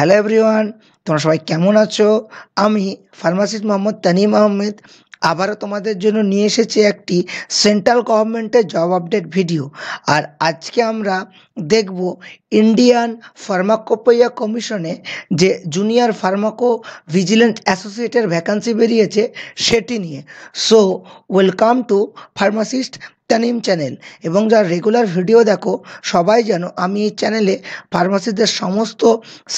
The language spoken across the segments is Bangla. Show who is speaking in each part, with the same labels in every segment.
Speaker 1: হ্যালো এভরিওয়ান তোমরা সবাই কেমন আছো আমি ফার্মাসিস্ট মোহাম্মদ তানিম আহমেদ আবারও তোমাদের জন্য নিয়ে এসেছি একটি সেন্ট্রাল গভর্নমেন্টের জব আপডেট ভিডিও আর আজকে আমরা দেখব ইন্ডিয়ান ফার্মাকোপোয়া কমিশনে যে জুনিয়র ফার্মাকো ভিজিলেন্স অ্যাসোসিয়েটের ভ্যাকান্সি বেরিয়েছে সেটি নিয়ে সো ওয়েলকাম টু ফার্মাসিস্ট ইত্যানিম চ্যানেল এবং যারা রেগুলার ভিডিও দেখো সবাই যেন আমি এই চ্যানেলে ফার্মাসিদের সমস্ত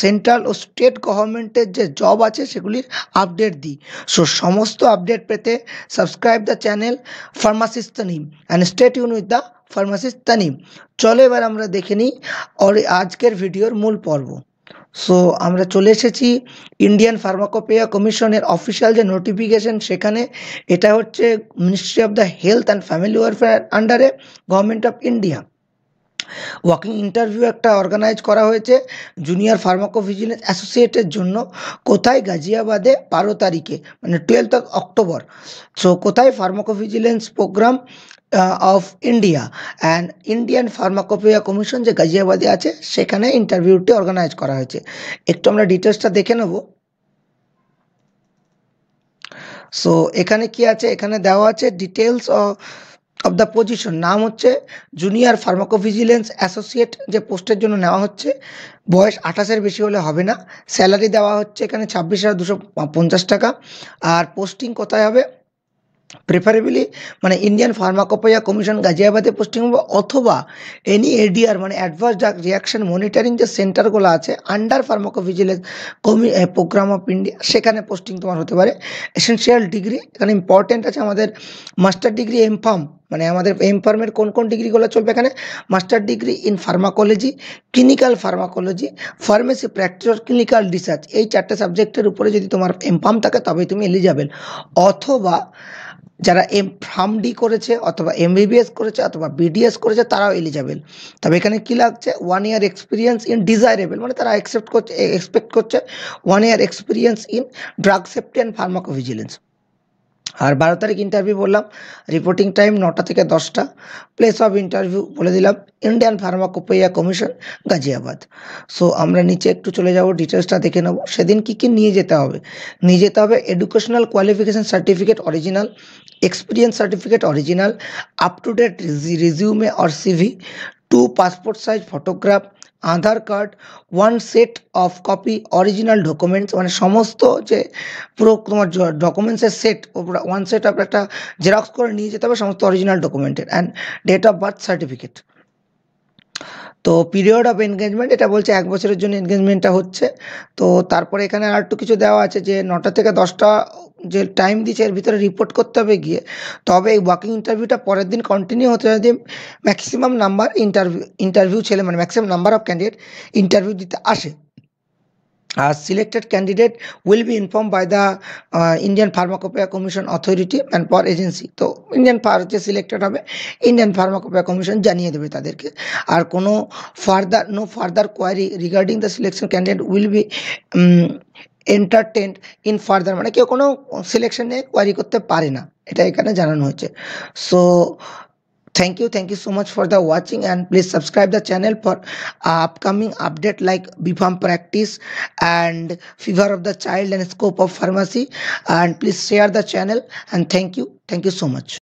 Speaker 1: সেন্ট্রাল ও স্টেট গভর্নমেন্টের যে জব আছে সেগুলির আপডেট দিই সো সমস্ত আপডেট পেতে subscribe the channel pharmacist Tanim and stay ইউন উইথ দ্য ফার্মাসিস্ট তানিম চলো এবার আমরা দেখে নিই আজকের ভিডিওর মূল পর্ব সো আমরা চলে এসেছি ইন্ডিয়ান ফার্মাকোপেয়া কমিশনের অফিসিয়াল যে নোটিফিকেশন সেখানে এটা হচ্ছে ministry of the health and family welfare আন্ডারে government of India walking interview একটা অর্গানাইজ করা হয়েছে জুনিয়র ফার্মাকোভিজিলেন্স অ্যাসোসিয়েটের জন্য কোথায় গাজিয়াবাদে বারো তারিখে মানে টুয়েলভ অক্টোবর সো কোথায় pharmacovigilance programme of India and Indian pharmacopoeia commission যে গাজিয়াবাদে আছে সেখানে ইন্টারভিউটি অর্গানাইজ করা হয়েছে একটু আমরা ডিটেলসটা দেখে নেব সো এখানে কি আছে এখানে দেওয়া আছে ডিটেলস অফ দ্য পজিশন নাম হচ্ছে জুনিয়র ফার্মাকোভিজিলেন্স অ্যাসোসিয়েট যে পোস্টের জন্য নেওয়া হচ্ছে বয়স আঠাশের বেশি হলে হবে না স্যালারি দেওয়া হচ্ছে এখানে ছাব্বিশ হাজার দুশো পঞ্চাশ টাকা আর পোস্টিং কোথায় হবে প্রেফারেবলি মানে ইন্ডিয়ান ফার্মাকোপিয়া কমিশন গাজিয়াবাদে পোস্টিং হবে অথবা এনি এডিআর মানে অ্যাডভার্স ড্রাগ রিয়াকশন মনিটরিং যে সেন্টারগুলো আছে আন্ডার ফার্মাকোভিজিলেন্স কমি প্রোগ্রাম অফ ইন্ডিয়া সেখানে পোস্টিং তোমার হতে পারে এসেন্সিয়াল ডিগ্রি এখানে ইম্পর্টেন্ট আছে আমাদের মাস্টার ডিগ্রি এম ফার্ম মানে আমাদের এম ফার্মের কোন কোন ডিগ্রিগুলো চলবে এখানে master degree in pharmacology clinical pharmacology pharmacy practice clinical research এই চারটে সাবজেক্টের উপরে যদি তোমার এম ফার্ম থাকে তবেই তুমি এলিজাবেল অথবা যারা এম ফার্ম ডি করেছে অথবা এমবিবিএস করেছে অথবা বিডিএস করেছে তারাও এলিজেবেল তবে এখানে কী লাগছে one year experience in desirable মানে তারা অ্যাকসেপ্ট করছে এক্সপেক্ট করছে one year experience in drug safety and pharmacovigilance আর বারো তারিখ ইন্টারভিউ বললাম রিপোর্টিং টাইম নটা থেকে দশটা প্লেস অফ ইন্টারভিউ বলে দিলাম Indian pharmacopoeia commission Ghaziabad so আমরা নিচে একটু চলে যাব ডিটেলসটা দেখে নেব সেদিন কি কি নিয়ে যেতে হবে নিয়ে যেতে হবে educational qualification certificate original experience certificate original up to date resume or CV two passport size photograph Aadhaar card one set of copy original documents মানে সমস্ত যে পুরো তোমার ডকুমেন্টসের সেট ওয়ান সেট অফ একটা জেরক্স করে নিয়ে যেতে হবে সমস্ত অরিজিনাল ডকুমেন্টের and date of birth certificate তো পিরিয়ড অফ এনগেজমেন্ট এটা বলছে এক বছরের জন্য এনগেজমেন্টটা হচ্ছে তো তারপরে এখানে আর একটু কিছু দেওয়া আছে যে নটা থেকে দশটা যে টাইম দিচ্ছে এর ভিতরে রিপোর্ট করতে হবে গিয়ে তবে এই ওয়াকিং ইন্টারভিউটা পরের দিন কন্টিনিউ হতে হবে যে ম্যাক্সিমাম নাম্বার ইন্টারভিউ ইন্টারভিউ ছেলে মানে maximum number of candidate interview দিতে আসে আর selected candidate will be inform by the Indian Indian commission authority and and agency তো ইন্ডিয়ান ফার যে সিলেক্টেড হবে ইন্ডিয়ান ফার্মাকোপিয়া কমিশন জানিয়ে দেবে তাদেরকে আর কোনো further no further query regarding the selection candidate will be entertained in further মানে কেউ কোনো সিলেকশন নিয়ে কোয়ারি করতে পারে না এটা এখানে জানানো হয়েছে so thank you thank you so much for the watching and please subscribe the channel for upcoming update like bfarm practice and fever of the child and scope of pharmacy and please share the channel and thank you thank you so much